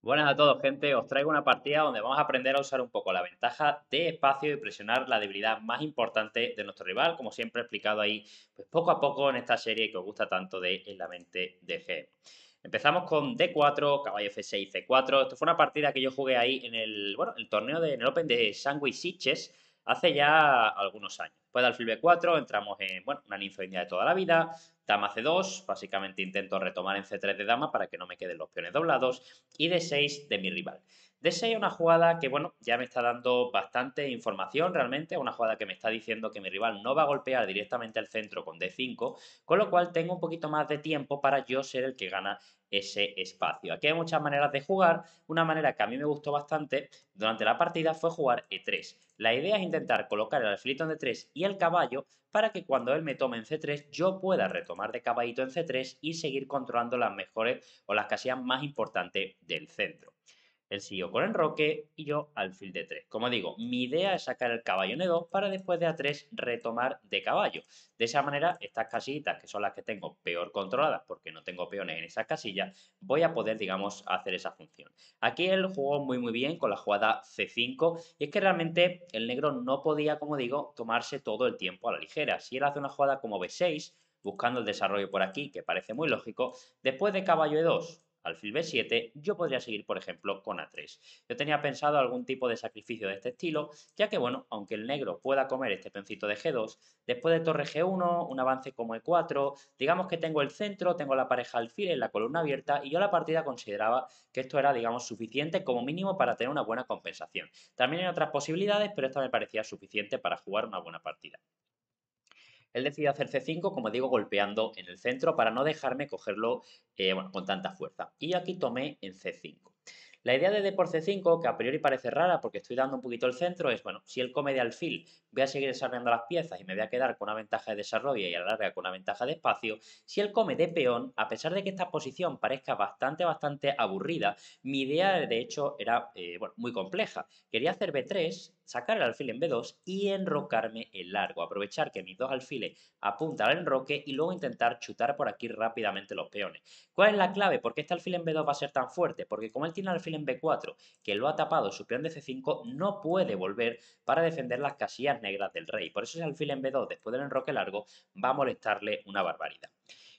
Buenas a todos, gente. Os traigo una partida donde vamos a aprender a usar un poco la ventaja de espacio y presionar la debilidad más importante de nuestro rival, como siempre he explicado ahí, pues poco a poco en esta serie que os gusta tanto de En la mente de G. Empezamos con D4, caballo F6, C4. Esto fue una partida que yo jugué ahí en el, bueno, el torneo de, en el Open de Sandwich Sitches hace ya algunos años. Después alfil B4 entramos en, bueno, una ninfa india de toda la vida, dama C2, básicamente intento retomar en C3 de dama para que no me queden los peones doblados, y D6 de mi rival. De 6 una jugada que, bueno, ya me está dando bastante información realmente, una jugada que me está diciendo que mi rival no va a golpear directamente al centro con D5, con lo cual tengo un poquito más de tiempo para yo ser el que gana ese espacio. Aquí hay muchas maneras de jugar. Una manera que a mí me gustó bastante durante la partida fue jugar E3. La idea es intentar colocar el alfilito en D3 y el caballo para que cuando él me tome en C3 yo pueda retomar de caballito en C3 y seguir controlando las mejores o las casillas más importantes del centro. Él siguió e con enroque y yo al alfil de 3. Como digo, mi idea es sacar el caballo en E2 para después de A3 retomar de caballo. De esa manera, estas casillitas, que son las que tengo peor controladas porque no tengo peones en esas casillas, voy a poder, digamos, hacer esa función. Aquí él jugó muy muy bien con la jugada C5 y es que realmente el negro no podía, como digo, tomarse todo el tiempo a la ligera. Si él hace una jugada como B6, buscando el desarrollo por aquí, que parece muy lógico, después de caballo E2, alfil b7, yo podría seguir, por ejemplo, con a3. Yo tenía pensado algún tipo de sacrificio de este estilo, ya que, bueno, aunque el negro pueda comer este pencito de g2, después de torre g1, un avance como e4, digamos que tengo el centro, tengo la pareja alfil en la columna abierta y yo la partida consideraba que esto era, digamos, suficiente como mínimo para tener una buena compensación. También hay otras posibilidades, pero esto me parecía suficiente para jugar una buena partida. Él decidió hacer C5, como digo, golpeando en el centro para no dejarme cogerlo eh, con tanta fuerza. Y aquí tomé en C5. La idea de D por C5, que a priori parece rara porque estoy dando un poquito el centro, es, bueno, si él come de alfil, voy a seguir desarrollando las piezas y me voy a quedar con una ventaja de desarrollo y a la larga con una ventaja de espacio. Si él come de peón, a pesar de que esta posición parezca bastante, bastante aburrida, mi idea de hecho era, eh, bueno, muy compleja. Quería hacer B3 sacar el alfil en B2 y enrocarme el largo, aprovechar que mis dos alfiles apuntan al enroque y luego intentar chutar por aquí rápidamente los peones. ¿Cuál es la clave? ¿Por qué este alfil en B2 va a ser tan fuerte? Porque como él tiene alfil en B4 que lo ha tapado su peón de C5, no puede volver para defender las casillas negras del rey. Por eso ese alfil en B2 después del enroque largo va a molestarle una barbaridad.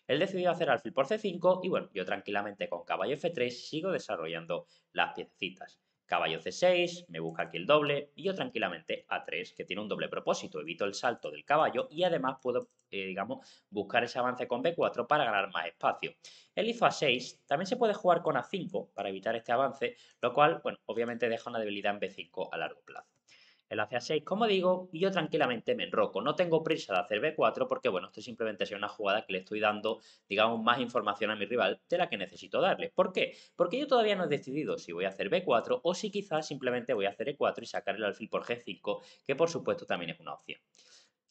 Él decidió hacer alfil por C5 y bueno, yo tranquilamente con caballo F3 sigo desarrollando las piecitas. Caballo C6, me busca aquí el doble y yo tranquilamente A3, que tiene un doble propósito. Evito el salto del caballo y además puedo, eh, digamos, buscar ese avance con B4 para ganar más espacio. El a 6 también se puede jugar con A5 para evitar este avance, lo cual, bueno, obviamente deja una debilidad en B5 a largo plazo el a 6, como digo, y yo tranquilamente me enroco. No tengo prisa de hacer B4 porque, bueno, esto simplemente es una jugada que le estoy dando, digamos, más información a mi rival de la que necesito darle. ¿Por qué? Porque yo todavía no he decidido si voy a hacer B4 o si quizás simplemente voy a hacer E4 y sacar el alfil por G5, que por supuesto también es una opción.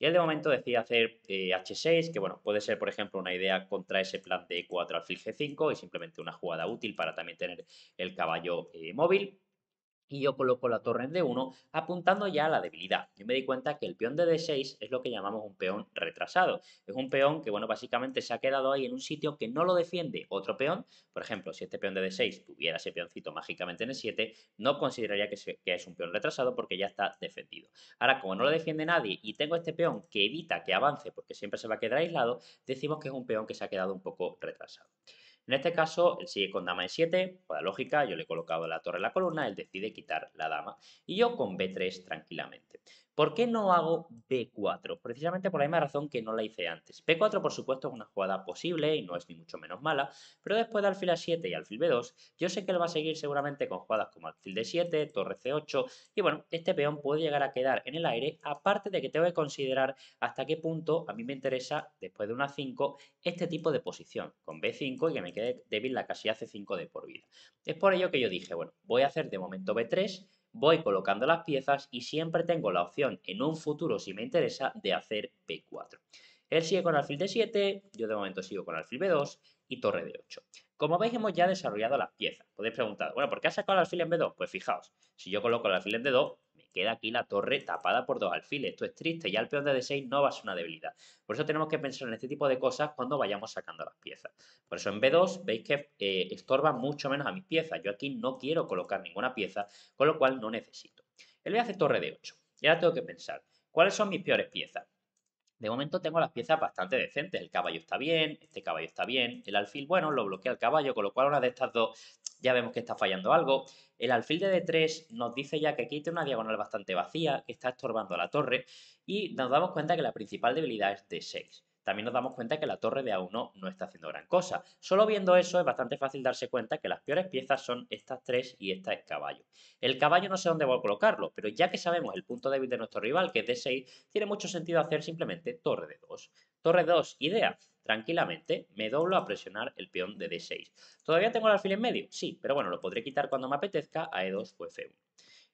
Y él de momento decía hacer H6, eh, que bueno, puede ser por ejemplo una idea contra ese plan de E4 alfil G5 y simplemente una jugada útil para también tener el caballo eh, móvil y yo coloco la torre en D1 apuntando ya a la debilidad. Yo me di cuenta que el peón de D6 es lo que llamamos un peón retrasado. Es un peón que, bueno, básicamente se ha quedado ahí en un sitio que no lo defiende otro peón. Por ejemplo, si este peón de D6 tuviera ese peoncito mágicamente en E7, no consideraría que, que es un peón retrasado porque ya está defendido. Ahora, como no lo defiende nadie y tengo este peón que evita que avance porque siempre se va a quedar aislado, decimos que es un peón que se ha quedado un poco retrasado. En este caso, él sigue con dama e7, por la lógica, yo le he colocado la torre en la columna, él decide quitar la dama y yo con b3 tranquilamente. ¿Por qué no hago B4? Precisamente por la misma razón que no la hice antes. B4, por supuesto, es una jugada posible y no es ni mucho menos mala, pero después de alfil A7 y alfil B2, yo sé que él va a seguir seguramente con jugadas como alfil D7, torre C8, y bueno, este peón puede llegar a quedar en el aire, aparte de que tengo que considerar hasta qué punto a mí me interesa, después de una 5, este tipo de posición, con B5 y que me quede débil la casilla C5 de por vida. Es por ello que yo dije, bueno, voy a hacer de momento B3, voy colocando las piezas y siempre tengo la opción en un futuro, si me interesa, de hacer P4. Él sigue con alfil D7, yo de momento sigo con alfil B2 y torre D8. Como veis hemos ya desarrollado las piezas. Podéis preguntar, bueno, ¿por qué ha sacado el alfil en B2? Pues fijaos, si yo coloco el alfil en D2, queda aquí la torre tapada por dos alfiles. Esto es triste, y al peón de D6 no va a ser una debilidad. Por eso tenemos que pensar en este tipo de cosas cuando vayamos sacando las piezas. Por eso en B2 veis que eh, estorba mucho menos a mis piezas. Yo aquí no quiero colocar ninguna pieza, con lo cual no necesito. El B hace torre de 8. Y ahora tengo que pensar, ¿cuáles son mis peores piezas? De momento tengo las piezas bastante decentes. El caballo está bien, este caballo está bien, el alfil, bueno, lo bloquea el caballo, con lo cual una de estas dos ya vemos que está fallando algo. El alfil de D3 nos dice ya que aquí tiene una diagonal bastante vacía, que está estorbando a la torre, y nos damos cuenta que la principal debilidad es D6. También nos damos cuenta que la torre de A1 no está haciendo gran cosa. Solo viendo eso es bastante fácil darse cuenta que las peores piezas son estas tres y esta es caballo. El caballo no sé dónde voy a colocarlo, pero ya que sabemos el punto débil de nuestro rival, que es D6, tiene mucho sentido hacer simplemente torre de 2. Torre de 2, idea, tranquilamente me doblo a presionar el peón de D6. ¿Todavía tengo el alfil en medio? Sí, pero bueno, lo podré quitar cuando me apetezca a E2 o F1.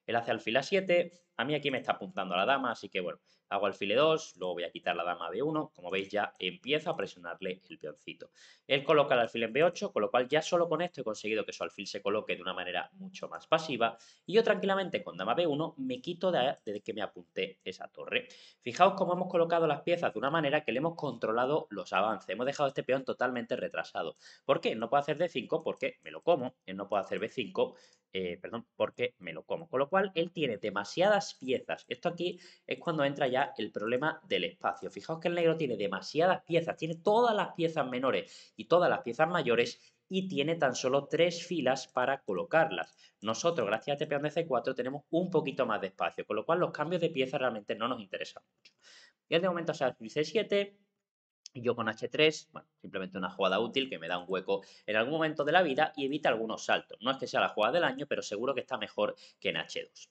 Él hace alfil A7, a mí aquí me está apuntando la dama, así que bueno, hago alfile 2, luego voy a quitar la dama b 1. Como veis ya empiezo a presionarle el peoncito. Él coloca el alfil en B8, con lo cual ya solo con esto he conseguido que su alfil se coloque de una manera mucho más pasiva. Y yo tranquilamente con dama B1 me quito de, que me apunté esa torre. Fijaos cómo hemos colocado las piezas de una manera que le hemos controlado los avances. Hemos dejado este peón totalmente retrasado. ¿Por qué? No puedo hacer D5 porque me lo como. Él no puede hacer B5, eh, perdón, porque me lo como. Con lo cual él tiene demasiadas piezas. Esto aquí es cuando entra ya el problema del espacio. Fijaos que el negro tiene demasiadas piezas, tiene todas las piezas menores y todas las piezas mayores y tiene tan solo tres filas para colocarlas. Nosotros, gracias a tpc este 4 tenemos un poquito más de espacio, con lo cual los cambios de piezas realmente no nos interesan mucho. Y es de momento o sea C7, yo con H3, bueno, simplemente una jugada útil que me da un hueco en algún momento de la vida y evita algunos saltos. No es que sea la jugada del año, pero seguro que está mejor que en H2.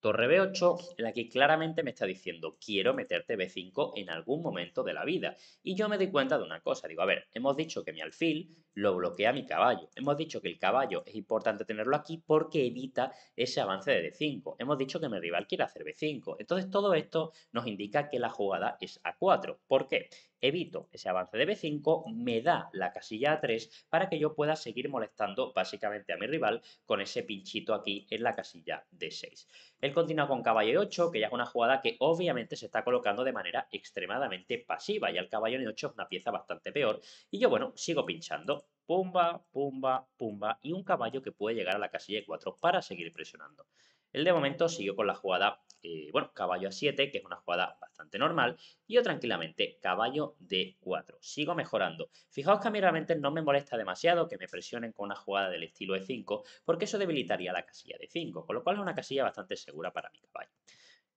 Torre B8, en la que claramente me está diciendo, quiero meterte B5 en algún momento de la vida. Y yo me doy cuenta de una cosa, digo, a ver, hemos dicho que mi alfil lo bloquea mi caballo, hemos dicho que el caballo es importante tenerlo aquí porque evita ese avance de D5, hemos dicho que mi rival quiere hacer B5. Entonces todo esto nos indica que la jugada es A4. ¿Por qué? evito ese avance de B5, me da la casilla A3 para que yo pueda seguir molestando básicamente a mi rival con ese pinchito aquí en la casilla D6. Él continúa con caballo E8, que ya es una jugada que obviamente se está colocando de manera extremadamente pasiva, y el caballo E8 es una pieza bastante peor, y yo, bueno, sigo pinchando pumba, pumba, pumba, y un caballo que puede llegar a la casilla 4 para seguir presionando. El de momento siguió con la jugada, eh, bueno, caballo a 7, que es una jugada bastante normal, y yo tranquilamente caballo de 4. Sigo mejorando. Fijaos que a mí realmente no me molesta demasiado que me presionen con una jugada del estilo E5, porque eso debilitaría la casilla de 5, con lo cual es una casilla bastante segura para mi caballo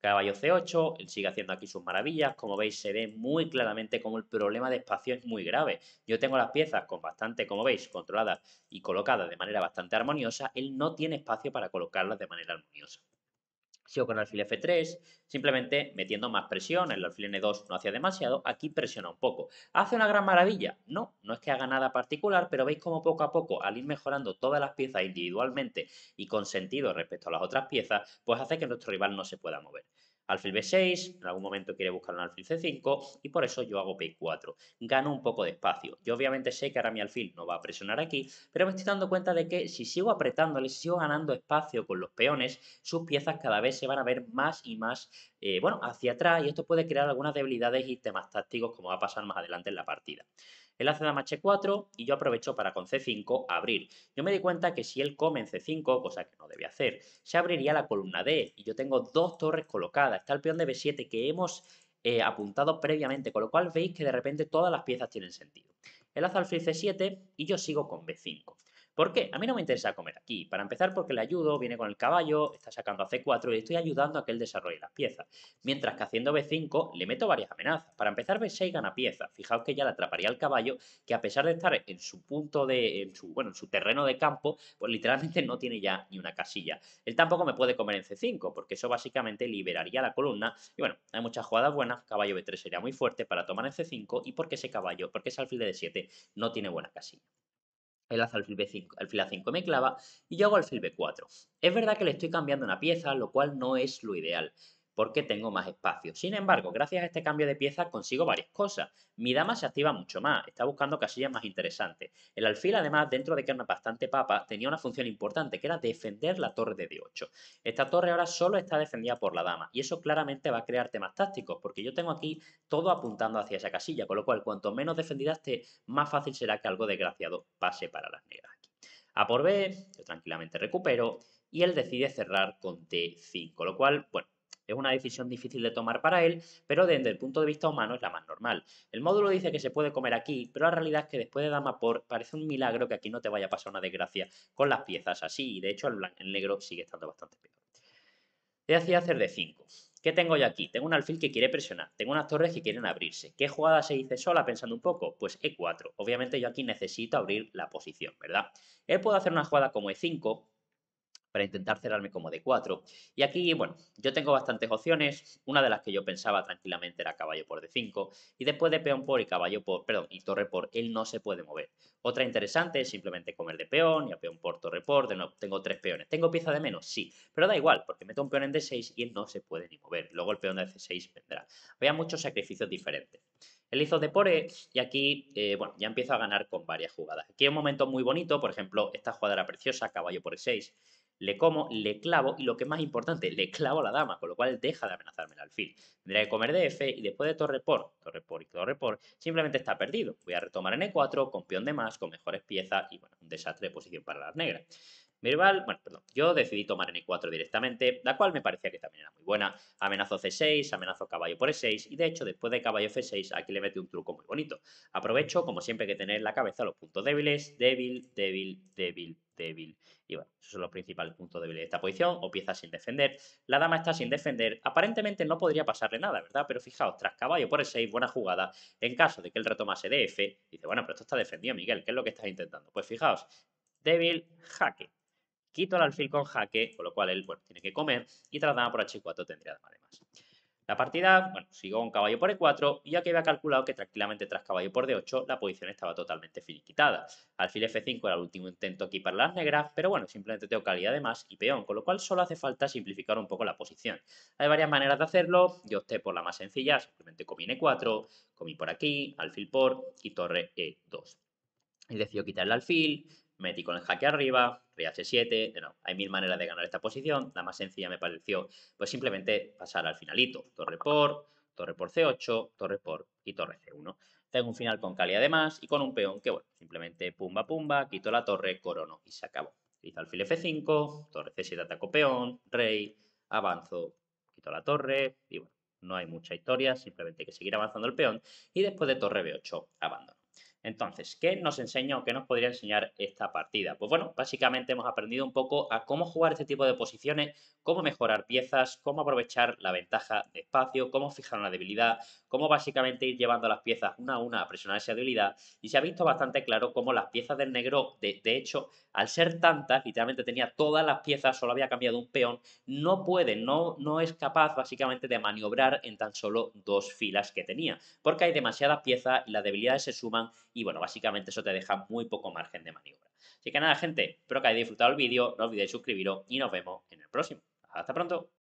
caballo C8, él sigue haciendo aquí sus maravillas, como veis se ve muy claramente como el problema de espacio es muy grave. Yo tengo las piezas con bastante, como veis, controladas y colocadas de manera bastante armoniosa, él no tiene espacio para colocarlas de manera armoniosa. Sigo con el alfil F3, simplemente metiendo más presión. El alfil N2 no hacía demasiado, aquí presiona un poco. ¿Hace una gran maravilla? No, no es que haga nada particular, pero veis como poco a poco, al ir mejorando todas las piezas individualmente y con sentido respecto a las otras piezas, pues hace que nuestro rival no se pueda mover alfil b6, en algún momento quiere buscar un alfil c5 y por eso yo hago p4. Gano un poco de espacio. Yo obviamente sé que ahora mi alfil no va a presionar aquí, pero me estoy dando cuenta de que si sigo apretándole, si sigo ganando espacio con los peones, sus piezas cada vez se van a ver más y más, eh, bueno, hacia atrás y esto puede crear algunas debilidades y temas tácticos como va a pasar más adelante en la partida. Él hace dama h4 y yo aprovecho para con c5 abrir. Yo me di cuenta que si él come en c5, cosa que no debe hacer, se abriría la columna D y yo tengo dos torres colocadas. Está el peón de b7 que hemos eh, apuntado previamente, con lo cual veis que de repente todas las piezas tienen sentido. Él hace alfil c7 y yo sigo con b5. ¿Por qué? A mí no me interesa comer aquí. Para empezar, porque le ayudo, viene con el caballo, está sacando a C4 y estoy ayudando a que él desarrolle las piezas. Mientras que haciendo B5 le meto varias amenazas. Para empezar, B6 gana piezas. Fijaos que ya le atraparía al caballo, que a pesar de estar en su punto de. En su, bueno, en su terreno de campo, pues literalmente no tiene ya ni una casilla. Él tampoco me puede comer en C5, porque eso básicamente liberaría la columna. Y bueno, hay muchas jugadas buenas. Caballo B3 sería muy fuerte para tomar en C5 y porque ese caballo, porque ese alfil de D7 no tiene buena casilla el alfil B5, alfil A5 me clava y yo hago alfil B4. Es verdad que le estoy cambiando una pieza, lo cual no es lo ideal porque tengo más espacio. Sin embargo, gracias a este cambio de pieza consigo varias cosas. Mi dama se activa mucho más, está buscando casillas más interesantes. El alfil, además, dentro de que era bastante papa, tenía una función importante, que era defender la torre de D8. Esta torre ahora solo está defendida por la dama, y eso claramente va a crear temas tácticos, porque yo tengo aquí todo apuntando hacia esa casilla, con lo cual cuanto menos defendida esté, más fácil será que algo desgraciado pase para las negras A por B, yo tranquilamente recupero, y él decide cerrar con T5, lo cual, bueno, es una decisión difícil de tomar para él, pero desde el punto de vista humano es la más normal. El módulo dice que se puede comer aquí, pero la realidad es que después de Dama por parece un milagro que aquí no te vaya a pasar una desgracia con las piezas así, y de hecho el, negro sigue estando bastante peor. Te hacía hacer de 5. ¿Qué tengo yo aquí? Tengo un alfil que quiere presionar, tengo unas torres que quieren abrirse. ¿Qué jugada se dice sola pensando un poco? Pues E4. Obviamente yo aquí necesito abrir la posición, ¿verdad? Él puede hacer una jugada como E5, para intentar cerrarme como de 4. Y aquí, bueno, yo tengo bastantes opciones. Una de las que yo pensaba tranquilamente era caballo por d5. Y después de peón por y caballo por, perdón, y torre por, él no se puede mover. Otra interesante es simplemente comer de peón y a peón por, torre por. tengo tres peones. ¿Tengo pieza de menos? Sí. Pero da igual, porque meto un peón en d6 y él no se puede ni mover. Luego el peón de c6 vendrá. Había muchos sacrificios diferentes. Él hizo de por y aquí, eh, bueno, ya empiezo a ganar con varias jugadas. Aquí hay un momento muy bonito, por ejemplo, esta jugada era preciosa, caballo por e6 le como, le clavo y lo que es más importante, le clavo a la dama, con lo cual deja de amenazarme el alfil. Tendré que comer de F y después de torre por, torre por y torre por, simplemente está perdido. Voy a retomar en E4 con peón de más, con mejores piezas y bueno, un desastre de posición para las negras. Mi bueno, perdón, yo decidí tomar en E4 directamente, la cual me parecía que también era muy buena. Amenazo C6, amenazo caballo por E6 y de hecho después de caballo F6 aquí le mete un truco muy bonito. Aprovecho como siempre que tener en la cabeza los puntos débiles, débil, débil, débil, débil. Y bueno, esos son los principales puntos débiles de esta posición, o pieza sin defender. La dama está sin defender, aparentemente no podría pasarle nada, ¿verdad? Pero fijaos, tras caballo por el 6, buena jugada, en caso de que él retomase DF, dice, bueno, pero esto está defendido, Miguel, ¿qué es lo que estás intentando? Pues fijaos, débil, jaque. Quito el alfil con jaque, con lo cual él, bueno, tiene que comer, y tras dama por H4 tendría dama de la partida, bueno, sigo con caballo por E4 y ya que había calculado que tranquilamente tras caballo por D8 la posición estaba totalmente finiquitada. Alfil F5 era el último intento aquí para las negras, pero bueno, simplemente tengo calidad de más y peón, con lo cual solo hace falta simplificar un poco la posición. Hay varias maneras de hacerlo, yo opté por la más sencilla, simplemente comí en E4, comí por aquí, alfil por y torre E2. Y decidió quitar el alfil, metí con el jaque arriba, rey h7, hay mil maneras de ganar esta posición, la más sencilla me pareció pues simplemente pasar al finalito, torre por, torre por c8, torre por y torre c1. Tengo un final con cali además y con un peón que, bueno, simplemente pumba pumba, quito la torre, corono y se acabó. Utilizo alfil f5, torre c7 ataco peón, rey, avanzo, quito la torre y bueno, no hay mucha historia, simplemente hay que seguir avanzando el peón y después de torre b8 abandono. Entonces, ¿qué nos enseña o qué nos podría enseñar esta partida? Pues bueno, básicamente hemos aprendido un poco a cómo jugar este tipo de posiciones, cómo mejorar piezas, cómo aprovechar la ventaja de espacio, cómo fijar una debilidad, cómo básicamente ir llevando las piezas una a una a presionar esa debilidad y se ha visto bastante claro cómo las piezas del negro, de, hecho, al ser tantas, literalmente tenía todas las piezas, solo había cambiado un peón, no puede, no, no es capaz básicamente de maniobrar en tan solo dos filas que tenía, porque hay demasiadas piezas, las debilidades se suman y bueno, básicamente eso te deja muy poco margen de maniobra. Así que nada, gente, espero que hayáis disfrutado el vídeo, no olvidéis suscribiros y nos vemos en el próximo. Hasta pronto.